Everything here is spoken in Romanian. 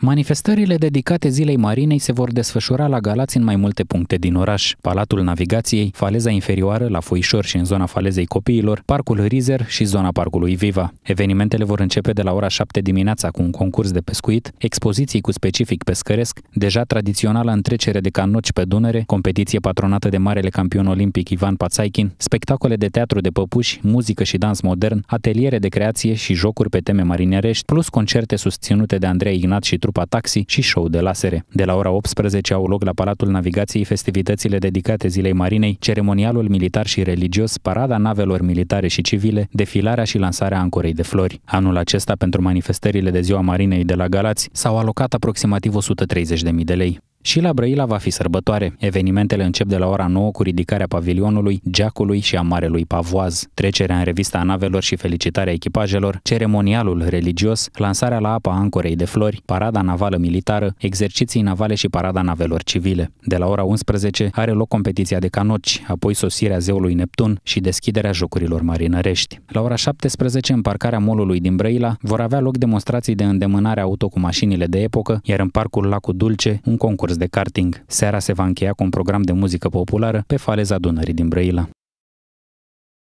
Manifestările dedicate Zilei Marinei se vor desfășura la Galați în mai multe puncte din oraș. Palatul Navigației, Faleza Inferioară, la Foișor și în zona Falezei Copiilor, Parcul Rizer și zona Parcului Viva. Evenimentele vor începe de la ora 7 dimineața cu un concurs de pescuit, expoziții cu specific pescăresc, deja tradiționala întrecere de canoci pe Dunăre, competiție patronată de marele campion olimpic Ivan Pațaichin, spectacole de teatru de păpuși, muzică și dans modern, ateliere de creație și jocuri pe teme marinerești, plus concerte susținute de Andrei Ignat și trupa Taxi și show de lasere. De la ora 18 au loc la Palatul Navigației festivitățile dedicate Zilei Marinei, ceremonialul militar și religios, parada navelor militare și civile, defilarea și lansarea ancorei de flori. Anul acesta, pentru manifestările de Ziua Marinei de la Galați, s-au alocat aproximativ 130.000 de lei și la Brăila va fi sărbătoare. Evenimentele încep de la ora 9 cu ridicarea pavilionului, geacului și a Marelui Pavoaz, trecerea în revista a navelor și felicitarea echipajelor, ceremonialul religios, lansarea la apa ancorei de flori, parada navală militară, exerciții navale și parada navelor civile. De la ora 11 are loc competiția de canoci, apoi sosirea zeului Neptun și deschiderea jocurilor marinărești. La ora 17, în parcarea molului din Brăila, vor avea loc demonstrații de îndemânare auto cu mașinile de epocă, iar în parcul Lacul Dulce, un concurs de karting. Seara se va încheia cu un program de muzică populară pe faleza Dunării din Brăila.